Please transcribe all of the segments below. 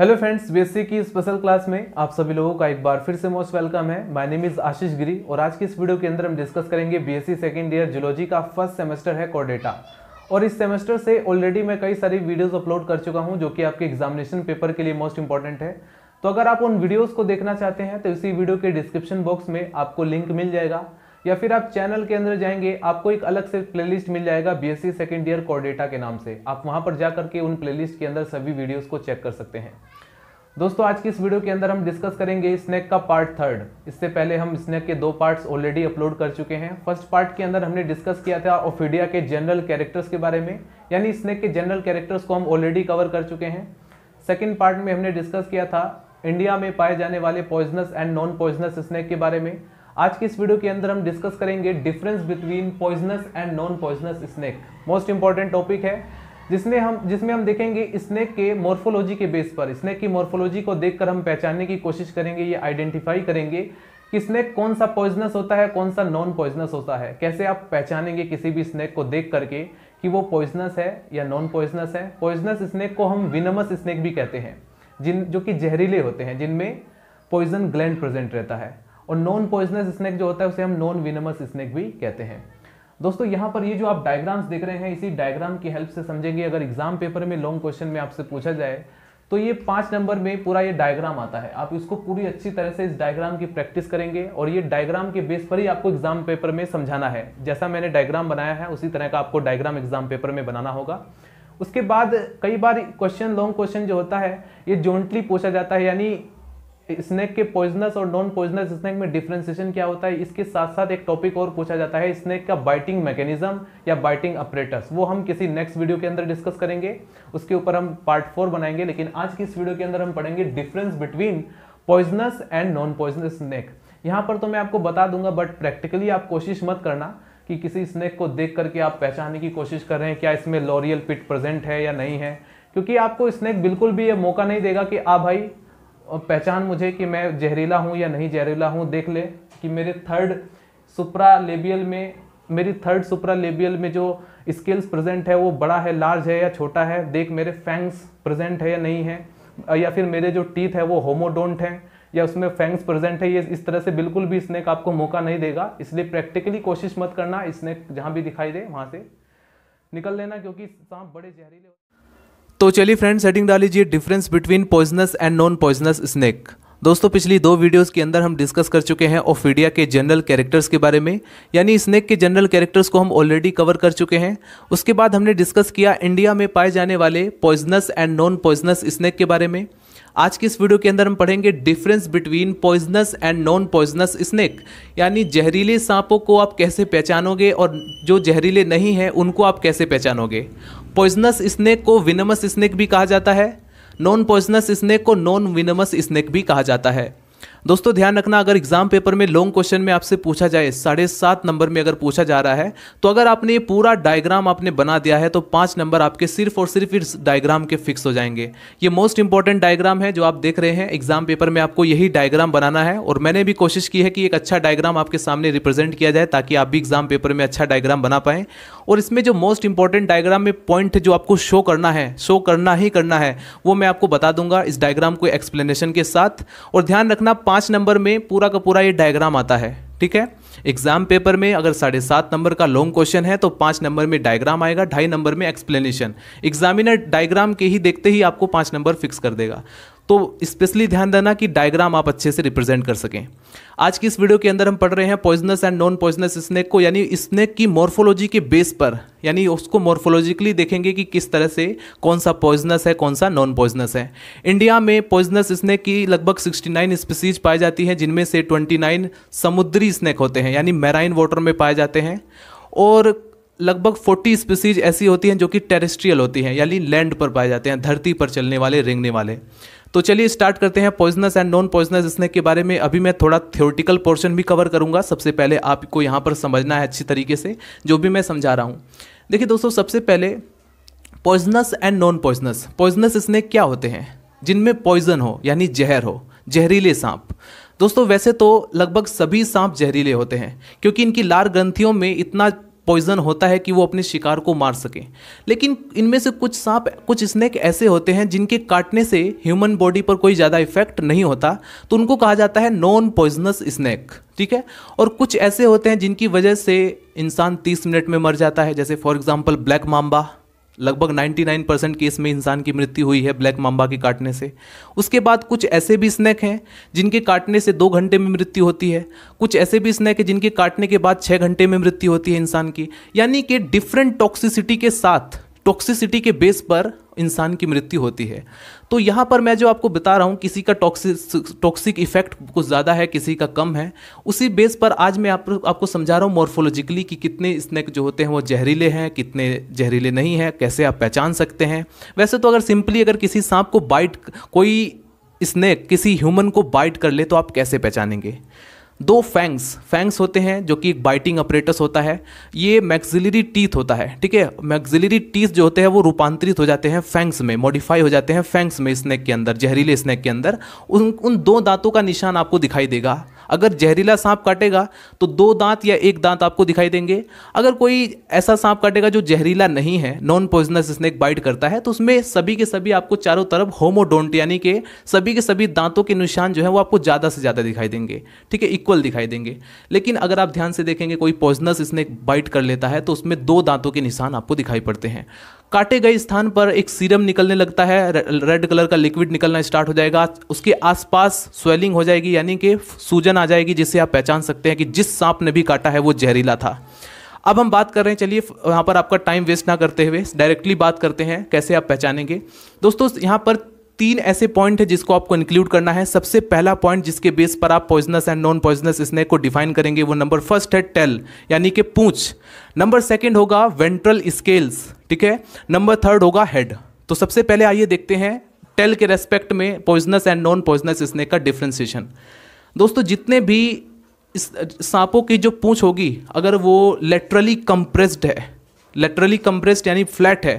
hello friends BSc की special class में आप सभी लोगों का एक बार फिर से मोस्ट वेलकम है my name is Ashish Giri और आज की इस वीडियो के अंदर हम डिस्कस करेंगे बीएससी सेकेंड ईयर जूलॉजी का फर्स्ट सेमेस्टर है कोर डेटा और इस सेमेस्टर से ऑलरेडी मैं कई सारी वीडियोस अपलोड कर चुका हूं जो कि आपके एग्जामिनेशन पेपर के लिए मोस्ट इंपॉर्टेंट है तो अगर आप उन वीडियोज़ को देखना चाहते हैं तो इसी वीडियो के डिस्क्रिप्शन बॉक्स में आपको लिंक मिल जाएगा या फिर आप चैनल के अंदर जाएंगे आपको एक अलग से प्लेलिस्ट मिल जाएगा बीएससी सेकेंड ईयर कोडेटा के नाम से आप वहां पर जा करके उन प्लेलिस्ट के अंदर सभी वीडियोस को चेक कर सकते हैं दोस्तों आज की इस वीडियो के अंदर हम डिस्कस करेंगे स्नैक का पार्ट थर्ड इससे पहले हम स्नैक के दो पार्ट्स ऑलरेडी अपलोड कर चुके हैं फर्स्ट पार्ट के अंदर हमने डिस्कस किया था ऑफिडिया के जनरल कैरेक्टर्स के बारे में यानी स्नैक के जनरल कैरेक्टर्स को हम ऑलरेडी कवर कर चुके हैं सेकेंड पार्ट में हमने डिस्कस किया था इंडिया में पाए जाने वाले poisonous and non poisonous snake के बारे में आज की इस वीडियो के अंदर हम डिस्कस करेंगे difference between poisonous and non poisonous snake most important topic है जिसने हम जिसमें हम देखेंगे स्नैक के मॉर्फोलॉजी के बेस पर स्नैक की मोर्फोलॉजी को देखकर हम पहचानने की कोशिश करेंगे ये आइडेंटिफाई करेंगे कि स्नैक कौन सा पॉइजनस होता है कौन सा नॉन पॉइजनस होता है कैसे आप पहचानेंगे किसी भी स्नैक को देख करके कि वो पॉइजनस है या नॉन पॉइजनस है पॉइजनस स्नैक को हम विनमस स्नैक भी कहते हैं जिन जो कि जहरीले होते हैं जिनमें पॉइजन ग्लैंड प्रेजेंट रहता है और नॉन पॉइजनस स्नैक जो होता है उसे हम नॉन विनमस स्नैक भी कहते हैं दोस्तों यहाँ पर ये जो आप डायग्राम्स देख रहे हैं इसी डायग्राम की हेल्प से समझेंगे अगर एग्जाम पेपर में लॉन्ग क्वेश्चन में आपसे पूछा जाए तो ये पाँच नंबर में पूरा ये डायग्राम आता है आप इसको पूरी अच्छी तरह से इस डायग्राम की प्रैक्टिस करेंगे और ये डायग्राम के बेस पर ही आपको एग्जाम पेपर में समझाना है जैसा मैंने डायग्राम बनाया है उसी तरह का आपको डायग्राम एग्जाम पेपर में बनाना होगा उसके बाद कई बार क्वेश्चन लॉन्ग क्वेश्चन जो होता है ये जॉइंटली पूछा जाता है यानी स्नैक के पॉइजनस और नॉन पॉइजनस स्नैक में डिफ्रेंसिएशन क्या होता है इसके साथ साथ एक टॉपिक और पूछा जाता है स्नैक का बाइटिंग मैकेनिज्म या बाइटिंग अपरेटस वो हम किसी नेक्स्ट वीडियो के अंदर डिस्कस करेंगे उसके ऊपर हम पार्ट फोर बनाएंगे लेकिन आज की इस वीडियो के अंदर हम पढ़ेंगे difference between poisonous and non poisonous snake यहाँ पर तो मैं आपको बता दूंगा बट प्रैक्टिकली आप कोशिश मत करना कि किसी स्नैक को देख करके आप पहचानने की कोशिश कर रहे हैं क्या इसमें लॉरियल पिट प्रेजेंट है या नहीं है क्योंकि आपको स्नैक बिल्कुल भी ये मौका नहीं देगा कि आ भाई पहचान मुझे कि मैं जहरीला हूँ या नहीं जहरीला हूँ देख ले कि मेरे थर्ड सुप्रा लेबियल में मेरी थर्ड सुप्रा लेबियल में जो स्केल्स प्रेजेंट है वो बड़ा है लार्ज है या छोटा है देख मेरे फैंग्स प्रेजेंट है या नहीं है या फिर मेरे जो टीथ है वो होमोडोंट हैं या उसमें फैंग्स प्रेजेंट है ये इस तरह से बिल्कुल भी स्नैक आपको मौका नहीं देगा इसलिए प्रैक्टिकली कोशिश मत करना स्नैक जहाँ भी दिखाई दे वहाँ से निकल लेना क्योंकि सांप बड़े जहरीले तो चलिए फ्रेंड सेटिंग डाल लीजिए difference between poisonous and non poisonous snake दोस्तों पिछली दो वीडियोस के अंदर हम डिस्कस कर चुके हैं ओफिडिया के जनरल कैरेक्टर्स के बारे में यानी स्नेक के जनरल कैरेक्टर्स को हम ऑलरेडी कवर कर चुके हैं उसके बाद हमने डिस्कस किया इंडिया में पाए जाने वाले poisonous and non poisonous snake के बारे में आज की इस वीडियो के अंदर हम पढ़ेंगे difference between poisonous and non poisonous snake यानी जहरीले सांपों को आप कैसे पहचानोगे और जो जहरीले नहीं हैं उनको आप कैसे पहचानोगे पॉइजनस स्नेक को विनमस स्नेक भी कहा जाता है नॉन पॉइजनस स्नेक को नॉन विनमस स्नेक भी कहा जाता है दोस्तों ध्यान रखना अगर एग्जाम पेपर में लॉन्ग क्वेश्चन में आपसे पूछा जाए साढ़े सात नंबर में अगर पूछा जा रहा है तो अगर आपने ये पूरा डायग्राम आपने बना दिया है तो पाँच नंबर आपके सिर्फ और सिर्फ इस डायग्राम के फिक्स हो जाएंगे ये मोस्ट इंपॉर्टेंट डायग्राम है जो आप देख रहे हैं एग्जाम पेपर में आपको यही डायग्राम बनाना है और मैंने भी कोशिश की है कि एक अच्छा डायग्राम आपके सामने रिप्रेजेंट किया जाए ताकि आप भी एग्जाम पेपर में अच्छा डायग्राम बना पाएँ और इसमें जो मोस्ट इंपॉर्टेंट डायग्राम में पॉइंट जो आपको शो करना है शो करना ही करना है वो मैं आपको बता दूंगा इस डायग्राम को एक्सप्लेनेशन के साथ और ध्यान रखना पाँच नंबर में पूरा का पूरा ये डायग्राम आता है ठीक है एग्जाम पेपर में अगर साढ़े सात नंबर का लॉन्ग क्वेश्चन है तो पाँच नंबर में डायग्राम आएगा ढाई नंबर में एक्सप्लेनेशन एग्जामिनर डायग्राम के ही देखते ही आपको पाँच नंबर फिक्स कर देगा तो स्पेशली ध्यान देना कि डायग्राम आप अच्छे से रिप्रेजेंट कर सकें आज की इस वीडियो के अंदर हम पढ़ रहे हैं poisonous and non poisonous snake को यानी स्नेक की मॉर्फोलॉजी के बेस पर यानी उसको मॉर्फोलॉजिकली देखेंगे कि किस तरह से कौन सा पॉइजनस है कौन सा नॉन पॉइजनस है इंडिया में पॉइजनस स्नेक की लगभग 69 स्पीसीज पाई जाती हैं जिनमें से 29 समुद्री स्नैक होते हैं यानी मैराइन वाटर में पाए जाते हैं और लगभग 40 स्पीसीज ऐसी होती हैं जो कि टेरेस्ट्रियल होती हैं यानी लैंड पर पाए जाते हैं धरती पर चलने वाले रेंगने वाले तो चलिए स्टार्ट करते हैं poisonous and non poisonous snake के बारे में अभी मैं थोड़ा थ्योरेटिकल पोर्शन भी कवर करूंगा सबसे पहले आपको यहाँ पर समझना है अच्छी तरीके से जो भी मैं समझा रहा हूँ देखिए दोस्तों सबसे पहले poisonous and non poisonous poisonous snake क्या होते हैं जिनमें पॉइजन हो यानी जहर हो जहरीले सांप दोस्तों वैसे तो लगभग सभी सांप जहरीले होते हैं क्योंकि इनकी लार ग्रंथियों में इतना पॉइजन होता है कि वो अपने शिकार को मार सकें लेकिन इनमें से कुछ सांप कुछ स्नैक ऐसे होते हैं जिनके काटने से ह्यूमन बॉडी पर कोई ज़्यादा इफेक्ट नहीं होता तो उनको कहा जाता है नॉन पॉइजनस स्नैक ठीक है और कुछ ऐसे होते हैं जिनकी वजह से इंसान तीस मिनट में मर जाता है जैसे फॉर एग्जाम्पल ब्लैक माम्बा लगभग 99 परसेंट केस में इंसान की मृत्यु हुई है ब्लैक माम्बा के काटने से उसके बाद कुछ ऐसे भी स्नैक हैं जिनके काटने से दो घंटे में मृत्यु होती है कुछ ऐसे भी स्नैक हैं जिनके काटने के बाद छः घंटे में मृत्यु होती है इंसान की यानी कि डिफरेंट टॉक्सिसिटी के साथ टॉक्सिसिटी के बेस पर इंसान की मृत्यु होती है तो यहाँ पर मैं जो आपको बता रहा हूँ किसी का टॉक्सिक टॉक्सिक इफेक्ट कुछ ज़्यादा है किसी का कम है उसी बेस पर आज मैं आप, आपको समझा रहा हूँ मोर्फोलॉजिकली कि कितने स्नैक जो होते हैं वो जहरीले हैं कितने जहरीले नहीं हैं कैसे आप पहचान सकते हैं वैसे तो अगर सिंपली अगर किसी सांप को बाइट कोई स्नैक किसी ह्यूमन को बाइट कर ले तो आप कैसे पहचानेंगे दो फैंग्स फैंग्स होते हैं जो कि एक बाइटिंग ऑपरेटस होता है ये मैक्सिलरी टीथ होता है ठीक है मैक्सिलरी टीथ जो होते हैं वो रूपांतरित हो जाते हैं फैंग्स में मॉडिफाई हो जाते हैं फैंग्स में स्नैक के अंदर जहरीले स्नैक के अंदर उन उन दो दांतों का निशान आपको दिखाई देगा अगर जहरीला सांप काटेगा तो दो दांत या एक दांत आपको दिखाई देंगे अगर कोई ऐसा सांप काटेगा जो जहरीला नहीं है नॉन पॉइजनस स्नेक बाइट करता है तो उसमें सभी के सभी आपको चारों तरफ होमोडोंट यानी कि सभी के सभी दांतों के निशान जो है वो आपको ज़्यादा से ज़्यादा दिखाई देंगे ठीक है इक्वल दिखाई देंगे लेकिन अगर आप ध्यान से देखेंगे कोई पॉइजनस स्नेक बाइट कर लेता है तो उसमें दो दांतों के निशान आपको दिखाई पड़ते हैं काटे गए स्थान पर एक सीरम निकलने लगता है रेड कलर का लिक्विड निकलना स्टार्ट हो जाएगा उसके आसपास स्वेलिंग हो जाएगी यानी कि सूजन आ जाएगी जिससे आप पहचान सकते हैं कि जिस सांप ने भी काटा है वो जहरीला था अब हम बात कर रहे हैं चलिए यहाँ पर आपका टाइम वेस्ट ना करते हुए डायरेक्टली बात करते हैं कैसे आप पहचानेंगे दोस्तों यहाँ पर तीन ऐसे पॉइंट है जिसको आपको इंक्लूड करना है सबसे पहला पॉइंट जिसके बेस पर आप poisonous and non poisonous snake को डिफाइन करेंगे वो नंबर फर्स्ट है टेल यानी कि पूछ नंबर सेकेंड होगा वेंट्रल स्केल्स ठीक है नंबर थर्ड होगा हेड तो सबसे पहले आइए देखते हैं टेल के रेस्पेक्ट में poisonous and non poisonous snake का डिफ्रेंसिएशन दोस्तों जितने भी सांपों की जो पूछ होगी अगर वो लेटरली कंप्रेस्ड है लेटरली कंप्रेस्ड यानी फ्लैट है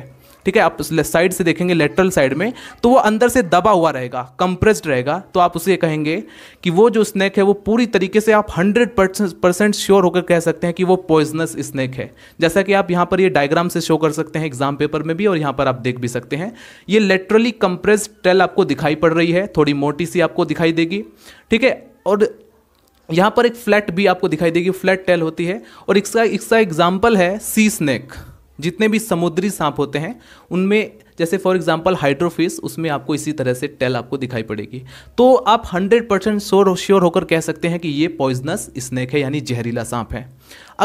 ठीक है आप साइड से देखेंगे लेटरल साइड में तो वो अंदर से दबा हुआ रहेगा कंप्रेस्ड रहेगा तो आप उसे कहेंगे कि वो जो स्नैक है वो पूरी तरीके से आप हंड्रेड परसेंट श्योर होकर कह सकते हैं कि वो पॉइजनस स्नैक है जैसा कि आप यहाँ पर ये डायग्राम से शो कर सकते हैं एग्जाम पेपर में भी और यहाँ पर आप देख भी सकते हैं ये लेटरली कंप्रेस टेल आपको दिखाई पड़ रही है थोड़ी मोटी सी आपको दिखाई देगी ठीक है और यहाँ पर एक फ्लैट भी आपको दिखाई देगी फ्लैट टेल होती है और इसका इसका एग्जाम्पल है सी स्नैक जितने भी समुद्री सांप होते हैं उनमें जैसे फॉर एग्जांपल हाइड्रोफिस उसमें आपको इसी तरह से टेल आपको दिखाई पड़ेगी तो आप 100 परसेंट श्योर श्योर होकर कह सकते हैं कि ये पॉइजनस स्नैक है यानी जहरीला सांप है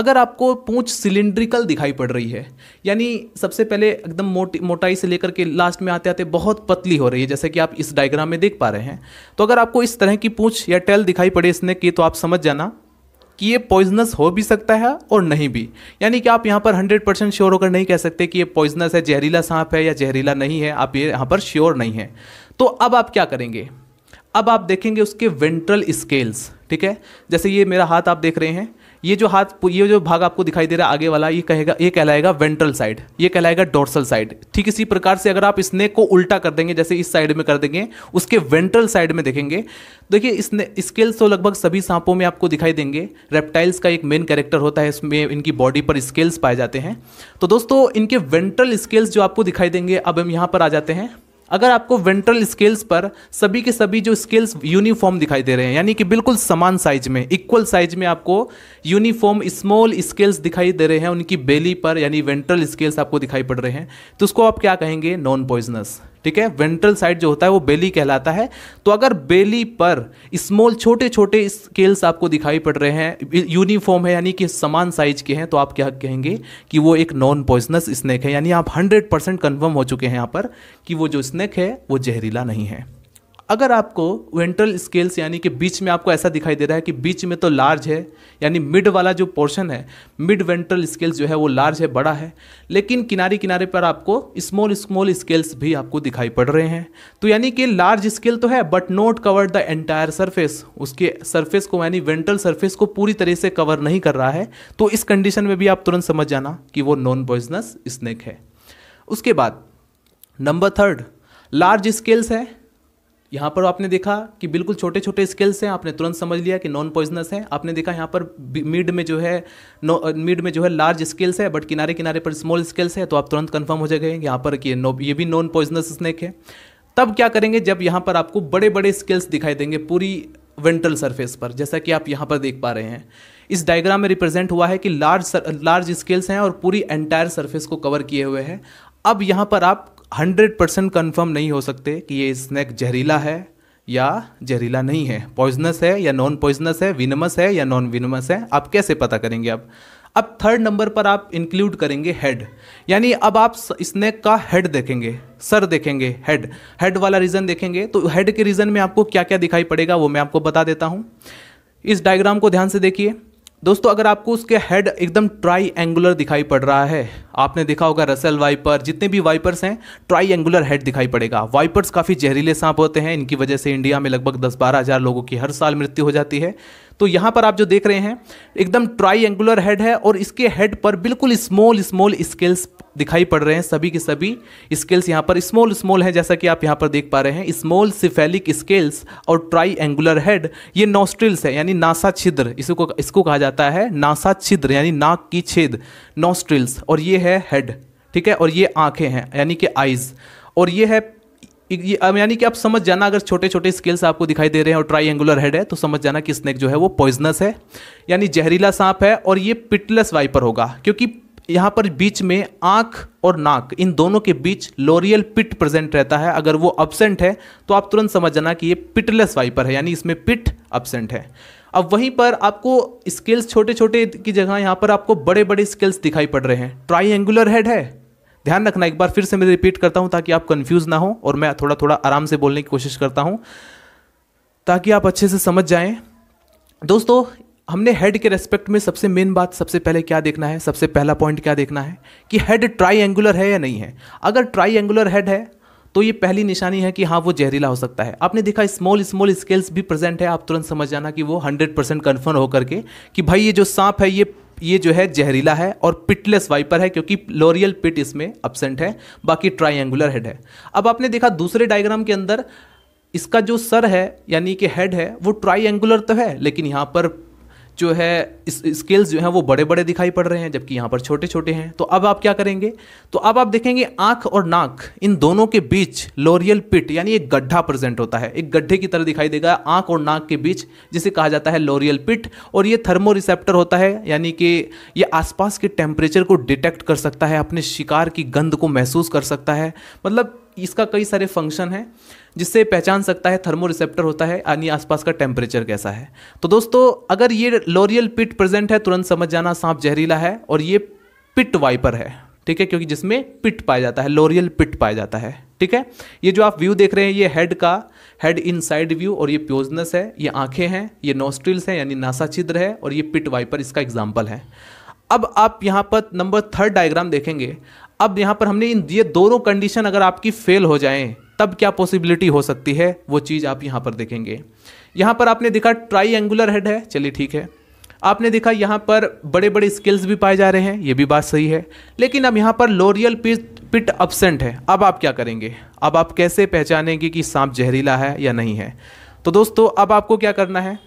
अगर आपको पूँछ सिलिंड्रिकल दिखाई पड़ रही है यानी सबसे पहले एकदम मोटी मोटाई से लेकर के लास्ट में आते आते बहुत पतली हो रही है जैसे कि आप इस डायग्राम में देख पा रहे हैं तो अगर आपको इस तरह की पूँछ या टेल दिखाई पड़े स्नैक की तो आप समझ जाना कि ये पॉइजनस हो भी सकता है और नहीं भी यानी कि आप यहाँ पर 100 परसेंट श्योर होकर नहीं कह सकते कि ये पॉइजनस है जहरीला सांप है या जहरीला नहीं है आप ये यहाँ पर श्योर नहीं है तो अब आप क्या करेंगे अब आप देखेंगे उसके वेंट्रल स्केल्स ठीक है जैसे ये मेरा हाथ आप देख रहे हैं ये जो हाथ ये जो भाग आपको दिखाई दे रहा है आगे वाला ये कहेगा ये कहलाएगा वेंट्रल साइड ये कहलाएगा डोर्सल साइड ठीक इसी प्रकार से अगर आप स्नेक को उल्टा कर देंगे जैसे इस साइड में कर देंगे उसके वेंट्रल साइड में देखेंगे देखिए इसने स्केल्स तो लगभग सभी सांपों में आपको दिखाई देंगे रेप्टाइल्स का एक मेन कैरेक्टर होता है इसमें इनकी बॉडी पर स्केल्स पाए जाते हैं तो दोस्तों इनके वेंट्रल स्केल्स जो आपको दिखाई देंगे अब हम यहाँ पर आ जाते हैं अगर आपको वेंट्रल स्केल्स पर सभी के सभी जो स्केल्स यूनिफॉर्म दिखाई दे रहे हैं यानी कि बिल्कुल समान साइज में इक्वल साइज में आपको यूनिफॉर्म स्मॉल स्केल्स दिखाई दे रहे हैं उनकी बेली पर यानी वेंट्रल स्केल्स आपको दिखाई पड़ रहे हैं तो उसको आप क्या कहेंगे नॉन पॉइजनस ठीक है वेंट्रल साइड जो होता है वो बेली कहलाता है तो अगर बेली पर स्मॉल छोटे छोटे स्केल्स आपको दिखाई पड़ रहे हैं यूनिफॉर्म है यानी कि समान साइज के हैं तो आप क्या कहेंगे कि वो एक नॉन पॉइजनस स्नैक है यानी आप हंड्रेड परसेंट कन्फर्म हो चुके हैं यहाँ पर कि वो जो स्नैक है वो जहरीला नहीं है अगर आपको वेंट्रल स्केल्स यानी कि बीच में आपको ऐसा दिखाई दे रहा है कि बीच में तो लार्ज है यानी मिड वाला जो पोर्शन है मिड वेंट्रल स्केल्स जो है वो लार्ज है बड़ा है लेकिन किनारे किनारे पर आपको स्मॉल स्मॉल स्केल्स भी आपको दिखाई पड़ रहे हैं तो यानी कि लार्ज स्केल तो है but not cover the entire surface उसके सरफेस को यानी वेंट्रल सरफेस को पूरी तरह से कवर नहीं कर रहा है तो इस कंडीशन में भी आप तुरंत समझ जाना कि वो नॉन पॉइजनस स्नैक है उसके बाद नंबर थर्ड लार्ज स्केल्स है यहाँ पर आपने देखा कि बिल्कुल छोटे छोटे स्केल्स हैं आपने तुरंत समझ लिया कि नॉन पॉइजनस है आपने देखा यहाँ पर मिड में जो है मिड में जो है लार्ज स्केल्स है बट किनारे किनारे पर स्मॉल स्केल्स है तो आप तुरंत कन्फर्म हो जाएंगे यहाँ पर कि ये भी नॉन पॉइजनस स्नैक है तब क्या करेंगे जब यहाँ पर आपको बड़े बड़े स्केल्स दिखाई देंगे पूरी वेंट्रल सरफेस पर जैसा कि आप यहाँ पर देख पा रहे हैं इस डायग्राम में रिप्रेजेंट हुआ है कि लार्ज लार्ज स्केल्स हैं और पूरी एंटायर सरफेस को कवर किए हुए हैं अब यहाँ पर आप हंड्रेड परसेंट कन्फर्म नहीं हो सकते कि ये स्नैक जहरीला है या जहरीला नहीं है पॉइजनस है या नॉन पॉइजनस है विनमस है या नॉन विनमस है आप कैसे पता करेंगे आप अब थर्ड नंबर पर आप इंक्लूड करेंगे हेड यानी अब आप स्नैक का हेड देखेंगे सर देखेंगे हेड हेड वाला रीज़न देखेंगे तो हेड के रीज़न में आपको क्या क्या दिखाई पड़ेगा वो मैं आपको बता देता हूँ इस डायग्राम को ध्यान से देखिए दोस्तों अगर आपको उसके हेड एकदम ट्राई एंगुलर दिखाई पड़ रहा है आपने देखा होगा रसल वाइपर जितने भी वाइपर्स हैं ट्राई एंगुलर हेड दिखाई पड़ेगा वाइपर्स काफ़ी जहरीले सांप होते हैं इनकी वजह से इंडिया में लगभग दस बारह हज़ार लोगों की हर साल मृत्यु हो जाती है तो यहां पर आप जो देख रहे हैं एकदम ट्राई एंगुलर हेड है और इसके हेड पर बिल्कुल स्मॉल स्मॉल स्केल्स दिखाई पड़ रहे हैं सभी के सभी स्केल्स यहाँ पर स्मॉल स्मॉल हैं जैसा कि आप यहाँ पर देख पा रहे हैं स्मॉल सिफेलिक स्केल्स और ट्राई एंगुलर हेड ये नोस्ट्रिल्स है यानी नासा छिद्र इसको इसको कहा जाता है नासा छिद्र यानी नाक की छेद नोस्ट्रिल्स और ये है हेड ठीक है और ये आंखें हैं यानी कि आइज़ और ये है अब यानी कि आप समझ जाना अगर छोटे छोटे स्केल्स आपको दिखाई दे रहे हैं और ट्राई एंगुलर हेड है तो समझ जाना कि स्नेक जो है वो पॉइजनस है यानी जहरीला सांप है और ये पिटलेस वाइपर होगा क्योंकि यहाँ पर बीच में आँख और नाक इन दोनों के बीच लोरियल पिट प्रेजेंट रहता है अगर वो अब्सेंट है तो आप तुरंत समझ जाना कि ये पिटलेस वाइपर है यानी इसमें पिट अब्सेंट है अब वहीं पर आपको स्केल्स छोटे छोटे की जगह यहाँ पर आपको बड़े बड़े स्केल्स दिखाई पड़ रहे हैं ट्राई एंगुलर हेड है ध्यान रखना एक बार फिर से मैं रिपीट करता हूँ ताकि आप कन्फ्यूज़ ना हो और मैं थोड़ा थोड़ा आराम से बोलने की कोशिश करता हूँ ताकि आप अच्छे से समझ जाए दोस्तों हमने हेड के रेस्पेक्ट में सबसे मेन बात सबसे पहले क्या देखना है सबसे पहला पॉइंट क्या देखना है कि हेड ट्राई है या नहीं है अगर एंगुलर हेड है तो ये पहली निशानी है कि हाँ वो जहरीला हो सकता है आपने देखा स्मॉल स्मॉल स्केल्स भी प्रेजेंट है आप तुरंत समझ जाना कि वो हंड्रेड परसेंट कन्फर्म होकर के कि भाई ये जो सांप है ये ये जो है जहरीला है और पिटलेस वाइपर है क्योंकि लोरियल पिट इसमें अब्सेंट है बाकी ट्राइंगुलर हेड है अब आपने देखा दूसरे डायग्राम के अंदर इसका जो सर है यानी कि हेड है वो ट्राइंगुलर तो है लेकिन यहाँ पर जो है स्केल्स जो हैं वो बड़े बड़े दिखाई पड़ रहे हैं जबकि यहाँ पर छोटे छोटे हैं तो अब आप क्या करेंगे तो अब आप देखेंगे आँख और नाक इन दोनों के बीच लोरियल पिट यानी एक गड्ढा प्रेजेंट होता है एक गड्ढे की तरह दिखाई देगा आँख और नाक के बीच जिसे कहा जाता है लोरियल पिट और ये थर्मो रिसेप्टर होता है यानी कि ये आसपास के टेम्परेचर को डिटेक्ट कर सकता है अपने शिकार की गंध को महसूस कर सकता है मतलब इसका कई सारे फंक्शन है जिससे पहचान सकता है थर्मो रिसेप्टर होता है यानी आसपास का टेम्परेचर कैसा है तो दोस्तों अगर ये लोरियल पिट प्रेजेंट है तुरंत समझ जाना सांप जहरीला है और ये पिट वाइपर है ठीक है क्योंकि जिसमें पिट पाया जाता है लोरियल पिट पाया जाता है ठीक है ये जो आप व्यू देख रहे हैं ये हेड का हेड इन व्यू और ये प्योजनस है ये आंखें हैं ये नोस्ट्रिल्स हैं यानी नासा छिद्र है और ये पिट वाइपर इसका एग्जाम्पल है अब आप यहाँ पर नंबर थर्ड डायग्राम देखेंगे अब यहाँ पर हमने इन ये दोनों कंडीशन अगर आपकी फेल हो जाएं तब क्या पॉसिबिलिटी हो सकती है वो चीज़ आप यहाँ पर देखेंगे यहाँ पर आपने देखा ट्राई एंगुलर हेड है चलिए ठीक है आपने देखा यहाँ पर बड़े बड़े स्किल्स भी पाए जा रहे हैं ये भी बात सही है लेकिन अब यहाँ पर लोरियल पिट पिट अपसेंट है अब आप क्या करेंगे अब आप कैसे पहचानेंगे कि सांप जहरीला है या नहीं है तो दोस्तों अब आपको क्या करना है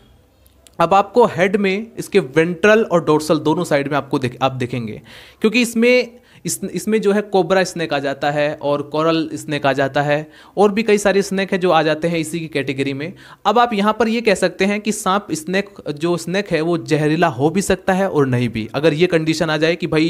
अब आपको हेड में इसके वेंट्रल और डोर्सल दोनों साइड में आपको देख आप देखेंगे क्योंकि इसमें इस इसमें जो है कोबरा स्नैक आ जाता है और कोरल स्नैक आ जाता है और भी कई सारे स्नैक हैं जो आ जाते हैं इसी की कैटेगरी में अब आप यहाँ पर ये कह सकते हैं कि सांप स्नैक जो स्नैक है वो जहरीला हो भी सकता है और नहीं भी अगर ये कंडीशन आ जाए कि भाई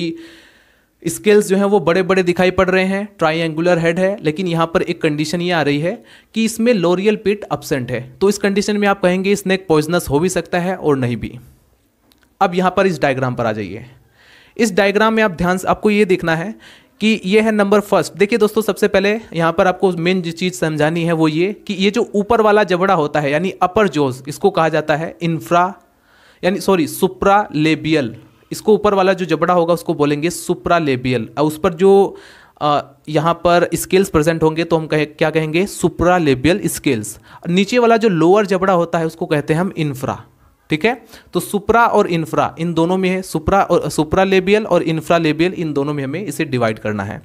स्केल्स जो हैं वो बड़े बड़े दिखाई पड़ रहे हैं ट्राइंगुलर हेड है लेकिन यहाँ पर एक कंडीशन ये आ रही है कि इसमें लोरियल पिट अपसेंट है तो इस कंडीशन में आप कहेंगे स्नैक पॉइजनस हो भी सकता है और नहीं भी अब यहाँ पर इस डायग्राम पर आ जाइए इस डायग्राम में आप ध्यान आपको ये देखना है कि ये है नंबर फर्स्ट देखिए दोस्तों सबसे पहले यहाँ पर आपको मेन जो चीज़ समझानी है वो ये कि ये जो ऊपर वाला जबड़ा होता है यानी अपर जोज इसको कहा जाता है इन्फ्रा यानी सॉरी सुप्रा लेबियल इसको ऊपर वाला जो जबड़ा होगा उसको बोलेंगे सुप्रा लेबियल और उस पर जो यहाँ पर स्केल्स प्रेजेंट होंगे तो हम कहे क्या कहेंगे सुप्रा लेबियल स्केल्स नीचे वाला जो लोअर जबड़ा होता है उसको कहते हैं हम इन्फ्रा ठीक है तो सुप्रा और इन्फ्रा इन दोनों में है सुप्रा और सुप्रा लेबियल और इन्फ्रा लेबियल इन दोनों में हमें इसे डिवाइड करना है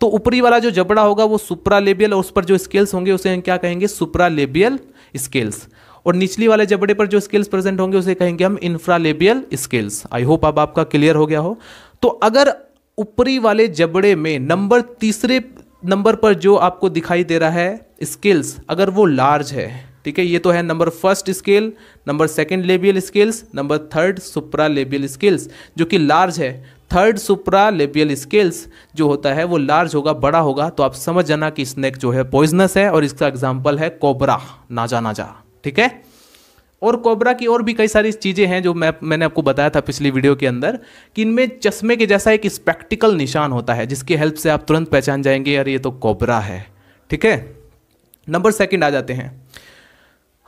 तो ऊपरी वाला जो जबड़ा होगा वो सुप्रा लेबियल और उस पर जो स्केल्स होंगे उसे हम क्या कहेंगे सुप्रा लेबियल स्केल्स और निचली वाले जबड़े पर जो स्केल्स प्रेजेंट होंगे उसे कहेंगे हम infra labial scales I hope अब आपका क्लियर हो गया हो तो अगर ऊपरी वाले जबड़े में नंबर तीसरे नंबर पर जो आपको दिखाई दे रहा है स्केल्स अगर वो लार्ज है ठीक है ये तो है number first scale number second labial scales number third supra labial scales जो कि लार्ज है थर्ड सुप्रा लेबियल स्केल्स जो होता है वो लार्ज होगा बड़ा होगा तो आप समझ जाना कि स्नेक जो है पॉइजनस है और इसका एग्जाम्पल है कोबरा नाजा नाजा ठीक है और कोबरा की और भी कई सारी चीज़ें हैं जो मैं मैंने आपको बताया था पिछली वीडियो के अंदर कि इनमें चश्मे के जैसा एक स्पेक्टिकल निशान होता है जिसकी हेल्प से आप तुरंत पहचान जाएंगे यार ये तो कोबरा है ठीक है नंबर सेकंड आ जाते हैं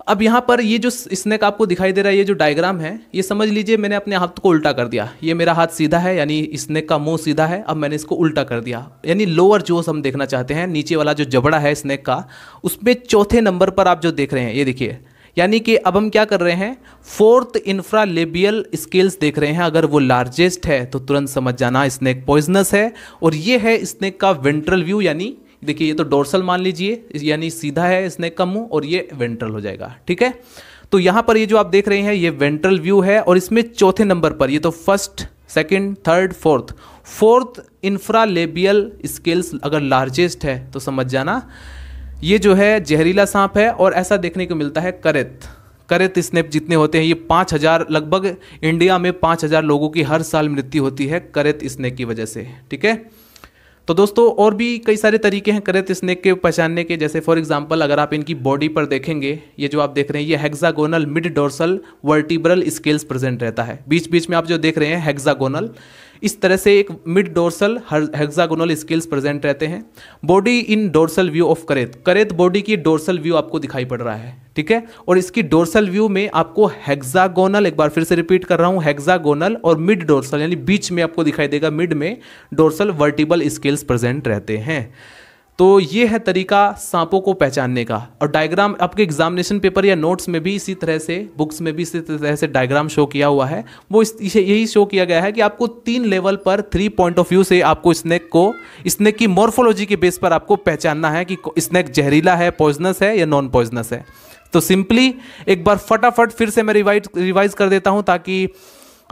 अब यहाँ पर ये जो स्नैक आपको दिखाई दे रहा है ये जो डायग्राम है ये समझ लीजिए मैंने अपने हाथ को उल्टा कर दिया ये मेरा हाथ सीधा है यानी स्नैक का मुंह सीधा है अब मैंने इसको उल्टा कर दिया यानी लोअर जोस हम देखना चाहते हैं नीचे वाला जो जबड़ा है स्नैक का उसमें चौथे नंबर पर आप जो देख रहे हैं ये देखिए यानी कि अब हम क्या कर रहे हैं फोर्थ इंफ्रा लेबियल स्केल्स देख रहे हैं अगर वो लार्जेस्ट है तो तुरंत समझ जाना स्नैक पॉइजनस है और ये है स्नैक का वेंट्रल व्यू यानी देखिए ये तो डोर्सल मान लीजिए यानी सीधा है इसने कम मुँह और ये वेंट्रल हो जाएगा ठीक है तो यहां पर ये जो आप देख रहे हैं ये वेंट्रल व्यू है और इसमें चौथे नंबर पर ये तो first second third fourth fourth infralabial scales अगर लार्जेस्ट है तो समझ जाना ये जो है जहरीला सांप है और ऐसा देखने को मिलता है करेत करेत स्नेप जितने होते हैं ये पाँच हज़ार लगभग इंडिया में पाँच हज़ार लोगों की हर साल मृत्यु होती है करेत स्नेक की वजह से ठीक है तो दोस्तों और भी कई सारे तरीके हैं करेत स्नेक के पहचानने के जैसे फॉर एग्जाम्पल अगर आप इनकी बॉडी पर देखेंगे ये जो आप देख रहे हैं ये hexagonal mid dorsal vertebral scales present रहता है बीच बीच में आप जो देख रहे हैं हेक्सागोनल इस तरह से एक mid dorsal hexagonal scales present रहते हैं body in dorsal view of karait karait body की डोर्सल व्यू आपको दिखाई पड़ रहा है ठीक है और इसकी डोर्सल व्यू में आपको हेक्सागोनल एक बार फिर से रिपीट कर रहा हूँ हेक्सागोनल और मिड डोर्सल यानी बीच में आपको दिखाई देगा मिड में डोर्सल वर्टिबल स्केल्स प्रेजेंट रहते हैं तो ये है तरीका सांपों को पहचानने का और डायग्राम आपके एग्जामिनेशन पेपर या नोट्स में भी इसी तरह से बुक्स में भी इसी तरह से डायग्राम शो किया हुआ है वो इस यही शो किया गया है कि आपको तीन लेवल पर थ्री पॉइंट ऑफ व्यू से आपको स्नैक को स्नैक की मोर्फोलॉजी के बेस पर आपको पहचानना है कि स्नैक जहरीला है पॉइजनस है या नॉन पॉइजनस है तो सिंपली एक बार फटाफट फिर से मैं रिवाइज रिवाइज कर देता हूँ ताकि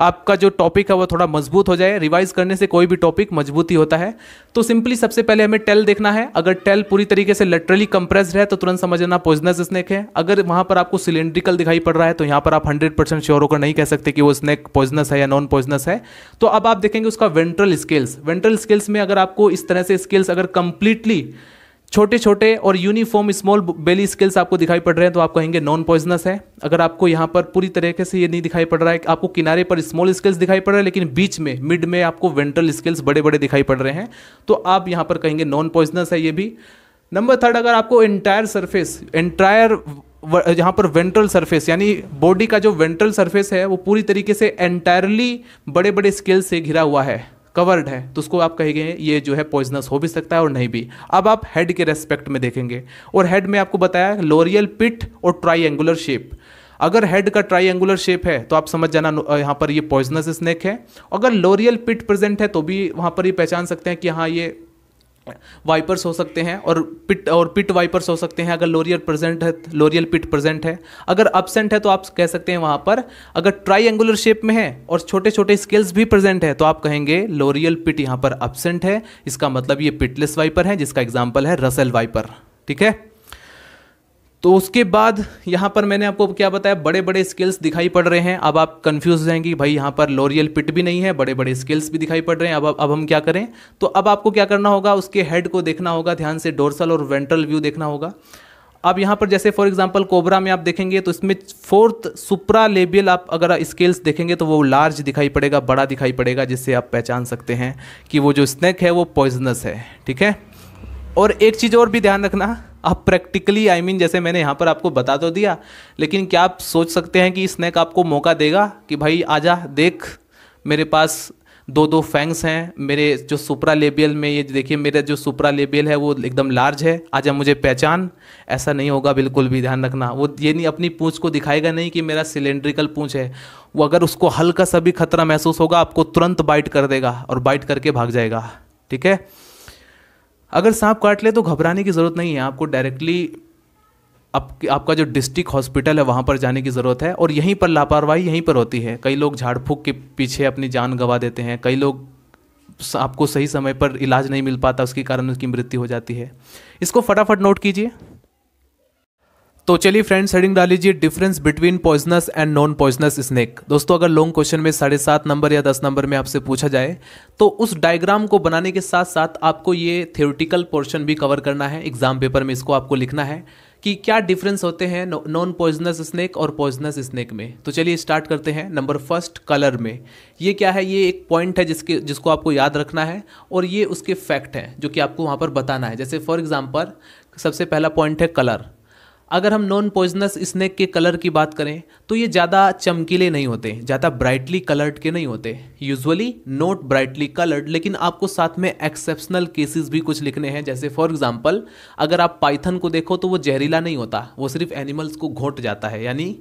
आपका जो टॉपिक है वो थोड़ा मजबूत हो जाए रिवाइज करने से कोई भी टॉपिक मजबूती होता है तो सिंपली सबसे पहले हमें टेल देखना है अगर टेल पूरी तरीके से लेटरली कंप्रेस है तो तुरंत समझ लेना पोजनस स्नैक है अगर वहाँ पर आपको सिलेंड्रिकल दिखाई पड़ रहा है तो यहाँ पर आप हंड्रेड परसेंट श्योर होकर नहीं कह सकते कि वो स्नैक पॉइजनस है या नॉन पॉइजनस है तो अब आप देखेंगे उसका वेंट्रल स्केल्स वेंट्रल स्केल्स में अगर आपको इस तरह से स्केल्स अगर कंप्लीटली छोटे छोटे और यूनिफॉर्म स्मॉल बेली स्केल्स आपको दिखाई पड़ रहे हैं तो आप कहेंगे नॉन पॉइजनस है अगर आपको यहाँ पर पूरी तरीके से ये नहीं दिखाई पड़ रहा है आपको किनारे पर स्मॉल स्केल्स दिखाई पड़ रहा है लेकिन बीच में मिड में आपको वेंट्रल स्केल्स बड़े बड़े दिखाई पड़ रहे हैं तो आप यहाँ पर कहेंगे नॉन पॉइजनस है ये भी नंबर थर्ड अगर आपको एंटायर सरफेस एंटायर यहाँ पर वेंट्रल सरफेस यानी बॉडी का जो वेंट्रल सरफेस है वो पूरी तरीके से एंटायरली बड़े बड़े स्केल्स से घिरा हुआ है कवर्ड है तो उसको आप कहेंगे ये जो है पॉइजनस हो भी सकता है और नहीं भी अब आप हेड के रेस्पेक्ट में देखेंगे और हेड में आपको बताया लोरियल पिट और ट्राइंगुलर शेप अगर हेड का ट्राइंगुलर शेप है तो आप समझ जाना यहाँ पर ये पॉइजनस स्नेक है अगर लोरियल पिट प्रेजेंट है तो भी वहाँ पर ये पहचान सकते हैं कि हाँ ये वाइपर्स हो सकते हैं और पिट और पिट वाइपर्स हो सकते हैं अगर लोरियल प्रेजेंट है लोरियल पिट प्रेजेंट है अगर अपसेंट है तो आप कह सकते हैं वहाँ पर अगर एंगुलर शेप में है और छोटे छोटे स्केल्स भी प्रेजेंट है तो आप कहेंगे लोरियल पिट यहाँ पर अपसेंट है इसका मतलब ये पिटलेस वाइपर है जिसका एग्जाम्पल है रसेल वाइपर ठीक है तो उसके बाद यहाँ पर मैंने आपको क्या बताया बड़े बड़े स्किल्स दिखाई पड़ रहे हैं अब आप कन्फ्यूज जाएंगे भाई यहाँ पर लॉरियल पिट भी नहीं है बड़े बड़े स्किल्स भी दिखाई पड़ रहे हैं अब अब हम क्या करें तो अब आपको क्या करना होगा उसके हेड को देखना होगा ध्यान से डोरसल और वेंट्रल व्यू देखना होगा अब यहाँ पर जैसे फॉर एग्जाम्पल कोबरा में आप देखेंगे तो इसमें फोर्थ सुप्रा लेबियल आप अगर स्केल्स देखेंगे तो वो लार्ज दिखाई पड़ेगा बड़ा दिखाई पड़ेगा जिससे आप पहचान सकते हैं कि वो जो स्नैक है वो पॉइजनस है ठीक है और एक चीज़ और भी ध्यान रखना आप प्रैक्टिकली आई मीन जैसे मैंने यहाँ पर आपको बता तो दिया लेकिन क्या आप सोच सकते हैं कि स्नैक आपको मौका देगा कि भाई आजा देख मेरे पास दो दो फैंग्स हैं मेरे जो सुपरा लेबियल में ये देखिए मेरा जो सुपरा लेबियल है वो एकदम लार्ज है आज मुझे पहचान ऐसा नहीं होगा बिल्कुल भी ध्यान रखना वो ये नहीं अपनी पूँछ को दिखाएगा नहीं कि मेरा सिलेंड्रिकल पूँछ है वो अगर उसको हल्का सा भी खतरा महसूस होगा आपको तुरंत बाइट कर देगा और बाइट करके भाग जाएगा ठीक है अगर सांप काट ले तो घबराने की ज़रूरत नहीं है आपको डायरेक्टली आप, आपका जो डिस्ट्रिक्ट हॉस्पिटल है वहाँ पर जाने की ज़रूरत है और यहीं पर लापरवाही यहीं पर होती है कई लोग झाड़ फूक के पीछे अपनी जान गंवा देते हैं कई लोग आपको सही समय पर इलाज नहीं मिल पाता उसके कारण उसकी मृत्यु हो जाती है इसको फटाफट नोट कीजिए तो चलिए फ्रेंड्स हेडिंग डाल लीजिए difference between poisonous and non poisonous snake दोस्तों अगर लॉन्ग क्वेश्चन में साढ़े सात नंबर या दस नंबर में आपसे पूछा जाए तो उस डायग्राम को बनाने के साथ साथ आपको ये थियोरटिकल पोर्शन भी कवर करना है एग्जाम पेपर में इसको आपको लिखना है कि क्या डिफरेंस होते हैं नॉन पॉइजनस स्नैक और पॉइजनस स्नैक में तो चलिए स्टार्ट करते हैं नंबर फर्स्ट कलर में ये क्या है ये एक पॉइंट है जिसके जिसको आपको याद रखना है और ये उसके फैक्ट हैं जो कि आपको वहाँ पर बताना है जैसे फॉर एग्जाम्पल सबसे पहला पॉइंट है कलर अगर हम नॉन पॉइजनस स्नैक के कलर की बात करें तो ये ज़्यादा चमकीले नहीं होते ज़्यादा ब्राइटली कलर्ड के नहीं होते यूजुअली नॉट ब्राइटली कलर्ड लेकिन आपको साथ में एक्सेप्शनल केसेस भी कुछ लिखने हैं जैसे फॉर एग्जांपल अगर आप पाइथन को देखो तो वो जहरीला नहीं होता वो सिर्फ एनिमल्स को घोट जाता है यानी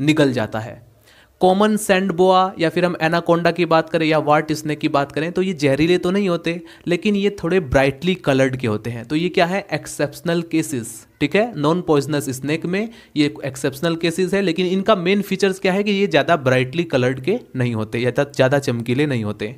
निगल जाता है कॉमन सैंड बोआ या फिर हम एनाकोंडा की बात करें या वाट स्नेक की बात करें तो ये जहरीले तो नहीं होते लेकिन ये थोड़े ब्राइटली कलर्ड के होते हैं तो ये क्या है एक्सेप्शनल केसेस ठीक है नॉन पॉइजनस स्नेक में ये एक्सेप्शनल केसेस है लेकिन इनका मेन फीचर्स क्या है कि ये ज़्यादा ब्राइटली कलर्ड के नहीं होते या तो ज़्यादा चमकीले नहीं होते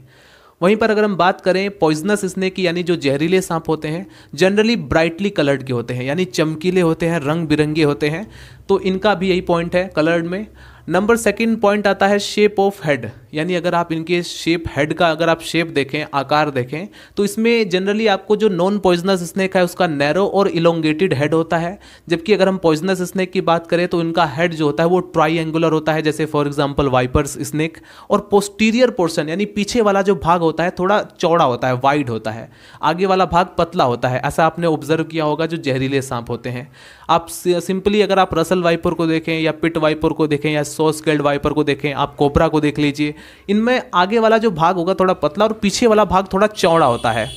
वहीं पर अगर हम बात करें पॉइजनस स्नेक की यानी जो जहरीले सांप होते हैं जनरली ब्राइटली कलर्ड के होते हैं यानी चमकीले होते हैं रंग बिरंगे होते हैं तो इनका भी यही पॉइंट है कलर्ड में नंबर सेकेंड पॉइंट आता है शेप ऑफ हेड यानी अगर आप इनके शेप हेड का अगर आप शेप देखें आकार देखें तो इसमें जनरली आपको जो नॉन पॉइजनस स्नैक है उसका नैरो और इलोंगेटेड हेड होता है जबकि अगर हम पॉइजनस स्नैक की बात करें तो इनका हेड जो होता है वो ट्राइंगुलर होता है जैसे फॉर एग्जाम्पल वाइपर्स स्नैक और पोस्टीरियर पोर्सन यानी पीछे वाला जो भाग होता है थोड़ा चौड़ा होता है वाइड होता है आगे वाला भाग पतला होता है ऐसा आपने ऑब्जर्व किया होगा जो जहरीले सांप होते हैं आप सिंपली अगर आप रसल वाइपर को देखें या पिट वाइपर को देखें या सोस्केल्ड वाइपर को देखें आप कोबरा को देख लीजिए इनमें आगे वाला जो भाग होगा थोड़ा पतला और पीछे वाला भाग थोड़ा चौड़ा होता है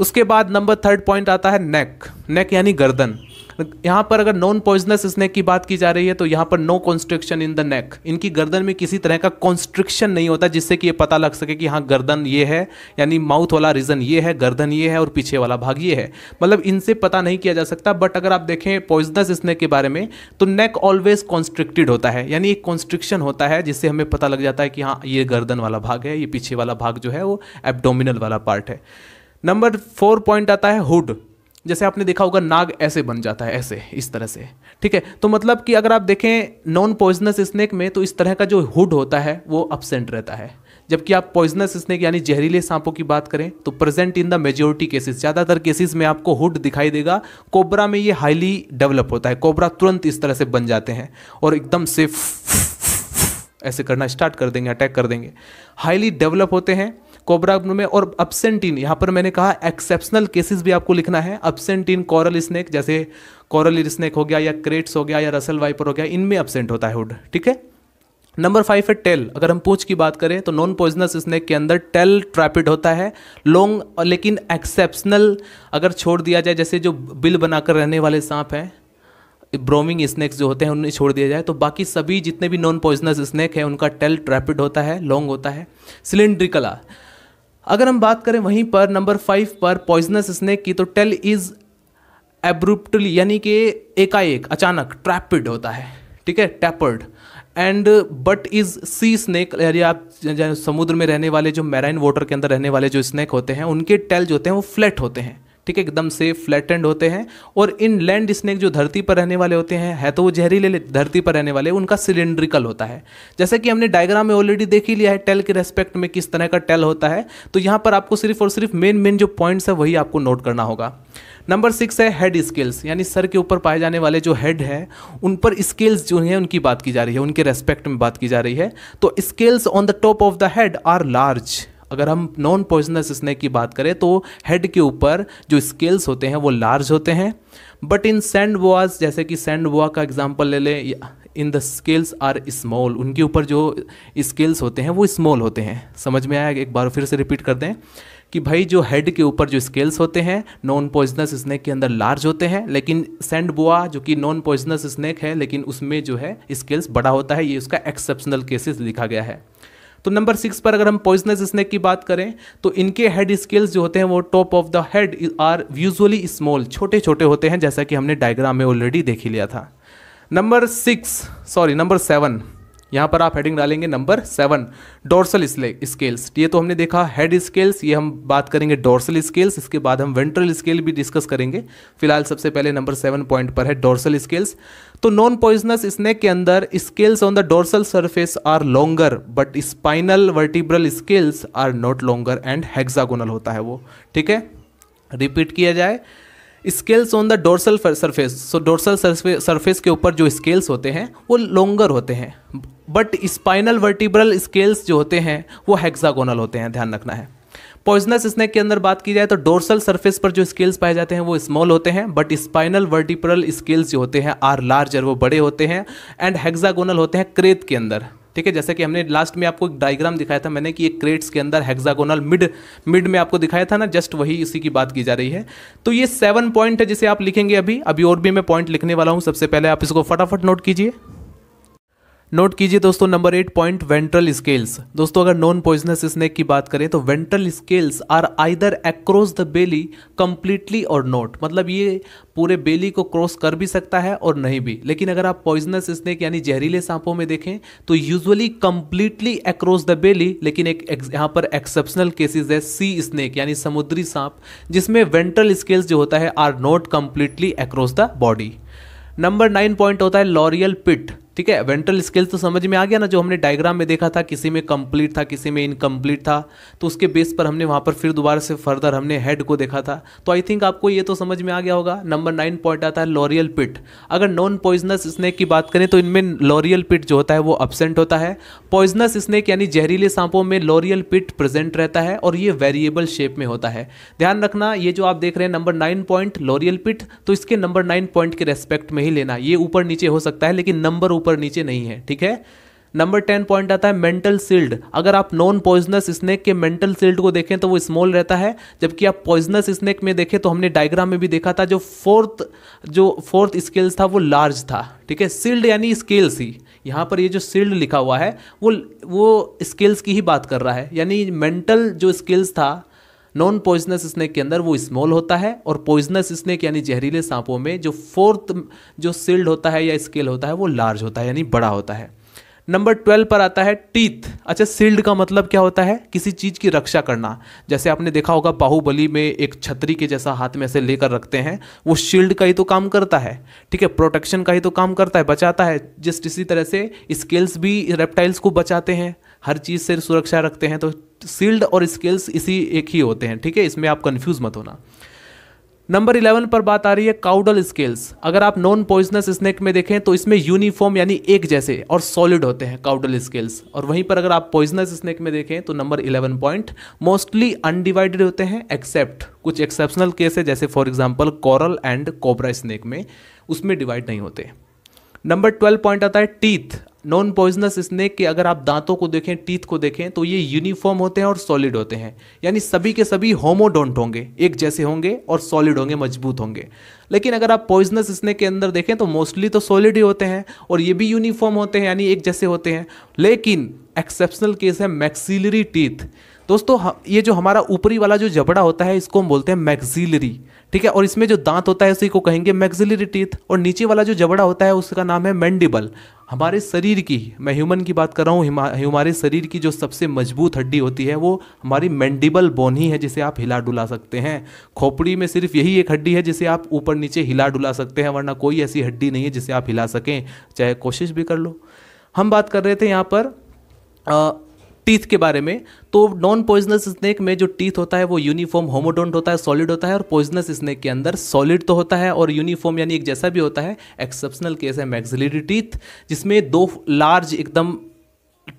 उसके बाद नंबर थर्ड पॉइंट आता है नेक नेक यानी गर्दन यहाँ पर अगर नॉन पॉइजनस स्नैक की बात की जा रही है तो यहाँ पर no constriction in the neck इनकी गर्दन में किसी तरह का कॉन्स्ट्रिक्शन नहीं होता जिससे कि ये पता लग सके कि हाँ गर्दन ये है यानी माउथ वाला रीजन ये है गर्दन ये है और पीछे वाला भाग ये है मतलब इनसे पता नहीं किया जा सकता बट अगर आप देखें पॉइजनस स्नैक के बारे में तो नेक ऑलवेज कॉन्स्ट्रिक्टेड होता है यानी एक कॉन्स्ट्रिक्शन होता है जिससे हमें पता लग जाता है कि हाँ ये गर्दन वाला भाग है ये पीछे वाला भाग जो है वो एबडोमिनल वाला पार्ट है नंबर फोर पॉइंट आता है हुड जैसे आपने देखा होगा नाग ऐसे बन जाता है ऐसे इस तरह से ठीक है तो मतलब कि अगर आप देखें नॉन पॉइजनस स्नैक में तो इस तरह का जो हुड होता है वो अपसेंट रहता है जबकि आप पॉइजनस स्नैक यानी जहरीले सांपों की बात करें तो present in the majority cases ज़्यादातर केसेस में आपको हुड दिखाई देगा कोबरा में ये हाईली डेवलप होता है कोबरा तुरंत इस तरह से बन जाते हैं और एकदम से ऐसे करना स्टार्ट कर देंगे अटैक कर देंगे हाईली डेवलप होते हैं कोबरा में और अपसेंटीन यहाँ पर मैंने कहा एक्सेप्शनल केसेस भी आपको लिखना है अपसेंटीन कॉरल स्नैक जैसे कॉरल स्नैक हो गया या क्रेट्स हो गया या रसल वाइपर हो गया इनमें अपसेंट होता है हुड ठीक है नंबर फाइव है टेल अगर हम पूछ की बात करें तो नॉन पॉइजनस स्नैक के अंदर टेल ट्रैपिड होता है लॉन्ग लेकिन एक्सेप्शनल अगर छोड़ दिया जाए जैसे जो बिल बनाकर रहने वाले सांप हैं ब्रोमिंग स्नैक्स जो होते हैं उन्हें छोड़ दिया जाए तो बाकी सभी जितने भी नॉन पॉइजनस स्नैक हैं उनका टेल ट्रैपिड होता है लॉन्ग होता है सिलेंड्रिकला अगर हम बात करें वहीं पर नंबर फाइव पर पॉइजनस स्नेक की तो टेल इज एब्रुप्टली यानी कि एकाएक अचानक ट्रैपिड होता है ठीक है tapered end but is sea snake यानी आप समुद्र में रहने वाले जो मैराइन वाटर के अंदर रहने वाले जो स्नैक होते हैं उनके टेल जो होते हैं वो फ्लैट होते हैं ठीक है एकदम फ्लैट फ्लैटेंड होते हैं और इन लैंड स्नैक जो धरती पर रहने वाले होते हैं है तो वो जहरीले धरती पर रहने वाले उनका सिलेंड्रिकल होता है जैसे कि हमने डायग्राम में ऑलरेडी देख ही लिया है टेल के रेस्पेक्ट में किस तरह का टेल होता है तो यहाँ पर आपको सिर्फ और सिर्फ मेन मेन जो पॉइंट्स है वही आपको नोट करना होगा नंबर सिक्स है हेड स्केल्स यानी सर के ऊपर पाए जाने वाले जो हेड है उन पर स्केल्स जो हैं उनकी बात की जा रही है उनके रेस्पेक्ट में बात की जा रही है तो scales on the top of the head are large अगर हम नॉन पॉइजनस स्नैक की बात करें तो हेड के ऊपर जो स्केल्स होते हैं वो लार्ज होते हैं बट इन सेंड बोआज जैसे कि सेंड बोआ का एग्जाम्पल ले लें in the scales are small उनके ऊपर जो स्केल्स होते हैं वो स्मॉल होते हैं समझ में आया एक बार फिर से रिपीट कर दें कि भाई जो हेड के ऊपर जो स्केल्स होते हैं नॉन पॉइजनस स्नैक के अंदर लार्ज होते हैं लेकिन सेंड बोआ जो कि नॉन पॉइजनस स्नैक है लेकिन उसमें जो है स्केल्स बड़ा होता है ये उसका एक्सेप्शनल केसेस लिखा गया है तो नंबर सिक्स पर अगर हम पॉइजनस स्नैक की बात करें तो इनके हेड स्केल्स जो होते हैं वो top of the head are usually small छोटे छोटे होते हैं जैसा कि हमने डायग्राम में ऑलरेडी देख ही लिया था number six sorry number seven यहाँ पर आप हेडिंग डालेंगे नंबर सेवन डोर्सल स्केल्स ये तो हमने देखा हेड स्केल्स ये हम बात करेंगे डोर्सल स्केल्स इसके बाद हम वेंट्रल स्केल भी डिस्कस करेंगे फिलहाल सबसे पहले नंबर सेवन पॉइंट पर है डोर्सल स्केल्स तो नॉन पॉइजनस स्नेक के अंदर scales on the dorsal surface are longer but spinal vertebral scales are not longer and hexagonal होता है वो ठीक है रिपीट किया जाए scales on the dorsal surface so dorsal surface के ऊपर जो स्केल्स होते हैं वो लॉन्गर होते हैं बट स्पाइनल वर्टिब्रल स्केल्स जो होते हैं वो हेक्सागोनल होते हैं ध्यान रखना है पॉइजनस स्नैक के अंदर बात की जाए तो डोर्सल सरफेस पर जो स्केल्स पाए जाते हैं वो स्मॉल होते हैं बट स्पाइनल वर्टिब्रल स्केल्स जो होते हैं आर लार्जर वो बड़े होते हैं एंड हेक्सागोनल होते हैं क्रेत के अंदर ठीक है जैसे कि हमने लास्ट में आपको एक डायग्राम दिखाया था मैंने कि एक क्रेट्स के अंदर हेक्सागोनल मिड मिड में आपको दिखाया था ना जस्ट वही इसी की बात की जा रही है तो ये सेवन पॉइंट है जिसे आप लिखेंगे अभी अभी और भी मैं पॉइंट लिखने वाला हूँ सबसे पहले आप इसको फटाफट नोट कीजिए नोट कीजिए दोस्तों number eight point ventral scales दोस्तों अगर नॉन पॉइजनस स्नेक की बात करें तो ventral scales are either across the belly completely और नॉट मतलब ये पूरे बेली को क्रॉस कर भी सकता है और नहीं भी लेकिन अगर आप पॉइजनस स्नेक यानी जहरीले सांपों में देखें तो usually completely across the belly लेकिन एक, यहाँ पर एक्सेप्शनल केसेज है सी स्नेक यानी समुद्री सांप जिसमें वेंट्रल स्केल्स जो होता है are not completely across the body number nine point होता है लॉरियल पिट ठीक है वेंट्रल स्केल तो समझ में आ गया ना जो हमने डायग्राम में देखा था किसी में कंप्लीट था किसी में इनकम्प्लीट था तो उसके बेस पर हमने वहाँ पर फिर दोबारा से फर्दर हमने हेड को देखा था तो आई थिंक आपको ये तो समझ में आ गया होगा नंबर नाइन पॉइंट आता है लॉरियल पिट अगर नॉन पॉइजनस स्नैक की बात करें तो इनमें लॉरियल पिट जो होता है वो अब्सेंट होता है पॉइजनस स्नैक यानी जहरीले सांपों में लॉरियल पिट प्रेजेंट रहता है और ये वेरिएबल शेप में होता है ध्यान रखना ये जो आप देख रहे हैं number nine point loreal pit तो इसके नंबर नाइन पॉइंट के रेस्पेक्ट में ही लेना ये ऊपर नीचे हो सकता है लेकिन नंबर ऊपर नीचे नहीं है ठीक है नंबर टेन पॉइंट आता है मेंटल सील्ड अगर आप नॉन पॉइजनस स्नैक के मेंटल सील्ड को देखें तो वो स्मॉल रहता है जबकि आप पॉइजनस स्नैक में देखें तो हमने डायग्राम में भी देखा था जो फोर्थ जो फोर्थ स्केल्स था वो लार्ज था ठीक है सील्ड यानी स्केल्स ही यहाँ पर ये जो सील्ड लिखा हुआ है वो वो स्केल्स की ही बात कर रहा है यानी मेंटल जो स्केल्स था नॉन पॉइजनस स्नेक के अंदर वो स्मॉल होता है और पॉइजनस स्नेक यानी जहरीले सांपों में जो फोर्थ जो सील्ड होता है या स्केल होता है वो लार्ज होता है यानी बड़ा होता है नंबर ट्वेल्व पर आता है टीथ अच्छा सील्ड का मतलब क्या होता है किसी चीज़ की रक्षा करना जैसे आपने देखा होगा बाहुबली में एक छतरी के जैसा हाथ में ऐसे लेकर रखते हैं वो शील्ड का ही तो काम करता है ठीक है प्रोटेक्शन का ही तो काम करता है बचाता है जस्ट इसी तरह से स्केल्स भी रेप्टाइल्स को बचाते हैं हर चीज़ से सुरक्षा रखते हैं तो सील्ड और स्केल्स इसी एक ही होते हैं ठीक है इसमें आप कन्फ्यूज मत होना नंबर इलेवन पर बात आ रही है काउडल स्केल्स अगर आप नॉन पॉइजनस स्नेक में देखें तो इसमें यूनिफॉर्म यानी एक जैसे और सॉलिड होते हैं काउडल स्केल्स और वहीं पर अगर आप पॉइजनस स्नेक में देखें तो number eleven point mostly undivided होते हैं एक्सेप्ट कुछ एक्सेप्शनल केस है जैसे for example coral and cobra snake में उसमें डिवाइड नहीं होते नंबर ट्वेल्व पॉइंट आता है टीथ नॉन पॉइजनस स्नेक के अगर आप दांतों को देखें टीथ को देखें तो ये यूनिफॉर्म होते हैं और सॉलिड होते हैं यानी सभी के सभी होमोडोंट होंगे एक जैसे होंगे और सॉलिड होंगे मजबूत होंगे लेकिन अगर आप पॉइजनस स्नेक के अंदर देखें तो मोस्टली तो सॉलिड ही होते हैं और ये भी यूनिफॉर्म होते हैं यानी एक जैसे होते हैं लेकिन एक्सेप्शनल केस है मैक्सिलरी टीथ दोस्तों ये जो हमारा ऊपरी वाला जो जबड़ा होता है इसको हम बोलते हैं मैग्जिलरी ठीक है और इसमें जो दांत होता है उसी को कहेंगे मैग्जिलरी टीथ और नीचे वाला जो जबड़ा होता है उसका नाम है मैंडिबल हमारे शरीर की मैं ह्यूमन की बात कर रहा हूँ हमारे शरीर की जो सबसे मजबूत हड्डी होती है वो हमारी मैंडिबल बोन ही है जिसे आप हिला डुला सकते हैं खोपड़ी में सिर्फ यही एक हड्डी है जिसे आप ऊपर नीचे हिला डुला सकते हैं वरना कोई ऐसी हड्डी नहीं है जिसे आप हिला सकें चाहे कोशिश भी कर लो हम बात कर रहे थे यहाँ पर टीथ के बारे में तो नॉन पॉइजनस स्नेक में जो टीथ होता है वो यूनिफॉर्म होमोडोंट होता है सॉलिड होता है और पॉइजनस स्नेक के अंदर सॉलिड तो होता है और यूनिफॉर्म यानी एक जैसा भी होता है एक्सेप्शनल केस है मैक्सिलरी टीथ जिसमें दो लार्ज एकदम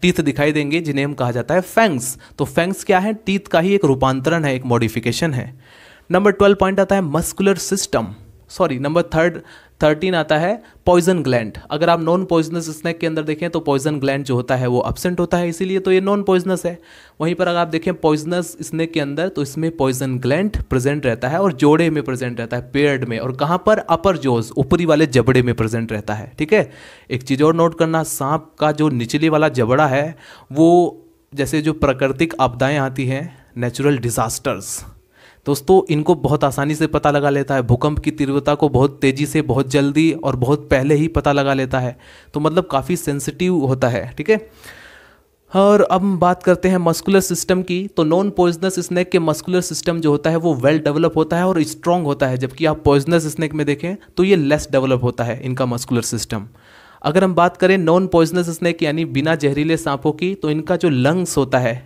टीथ दिखाई देंगे जिन्हें हम कहा जाता है फैंग्स तो फैंग्स क्या है टीथ का ही एक रूपांतरण है एक मॉडिफिकेशन है नंबर ट्वेल्व पॉइंट आता है muscular system sorry number third thirteen आता है पॉइजन ग्लैंड अगर आप नॉन पॉइजनस स्नैक के अंदर देखें तो पॉइजन ग्लैंड जो होता है वो अपसेंट होता है इसीलिए तो ये नॉन पॉइजनस है वहीं पर अगर आप देखें पॉइजनस स्नैक के अंदर तो इसमें पॉइजन ग्लैंड प्रेजेंट रहता है और जोड़े में प्रेजेंट रहता है पेयर्ड में और कहाँ पर अपर जोज ऊपरी वाले जबड़े में प्रेजेंट रहता है ठीक है एक चीज़ और नोट करना सांप का जो निचले वाला जबड़ा है वो जैसे जो प्राकृतिक आपदाएँ आती हैं नेचुरल डिज़ास्टर्स दोस्तों इनको बहुत आसानी से पता लगा लेता है भूकंप की तीव्रता को बहुत तेज़ी से बहुत जल्दी और बहुत पहले ही पता लगा लेता है तो मतलब काफ़ी सेंसिटिव होता है ठीक है और अब हम बात करते हैं मस्कुलर सिस्टम की तो नॉन पॉइजनस स्नैक के मस्कुलर सिस्टम जो होता है वो वेल डेवलप होता है और स्ट्रॉन्ग होता है जबकि आप पॉइजनस स्नैक में देखें तो ये लेस डेवलप होता है इनका मस्कुलर सिस्टम अगर हम बात करें नॉन पॉइजनस स्नैक यानी बिना जहरीले सांपों की तो इनका जो लंग्स होता है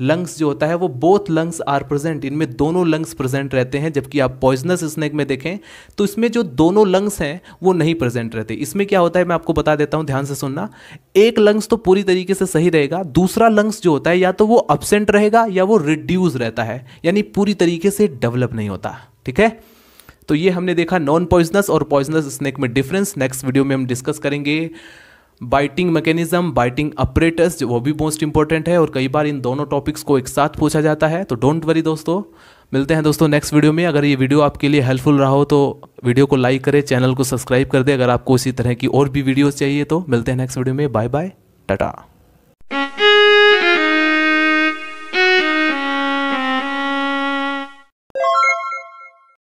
लंग्स जो होता है वो बोथ लंग्स आर प्रेजेंट इनमें दोनों लंग्स प्रेजेंट रहते हैं जबकि आप पॉइजनस स्नैक में देखें तो इसमें जो दोनों लंग्स हैं वो नहीं प्रेजेंट रहते इसमें क्या होता है मैं आपको बता देता हूँ ध्यान से सुनना एक लंग्स तो पूरी तरीके से सही रहेगा दूसरा लंग्स जो होता है या तो वो अब्सेंट रहेगा या वो रिड्यूज रहता है यानी पूरी तरीके से डेवलप नहीं होता ठीक है तो ये हमने देखा नॉन पॉइजनस और पॉइजनस स्नैक में डिफरेंस नेक्स्ट वीडियो में हम डिस्कस करेंगे बाइटिंग मैकेनिज्म बाइटिंग अपरेटस वो भी मोस्ट इंपॉर्टेंट है और कई बार इन दोनों टॉपिक्स को एक साथ पूछा जाता है तो डोंट वरी दोस्तों मिलते हैं दोस्तों नेक्स्ट वीडियो में अगर ये वीडियो आपके लिए हेल्पफुल रहा हो तो वीडियो को लाइक करें चैनल को सब्सक्राइब कर दें अगर आपको इसी तरह की और भी वीडियोज़ चाहिए तो मिलते हैं नेक्स्ट वीडियो में बाय बाय टाटा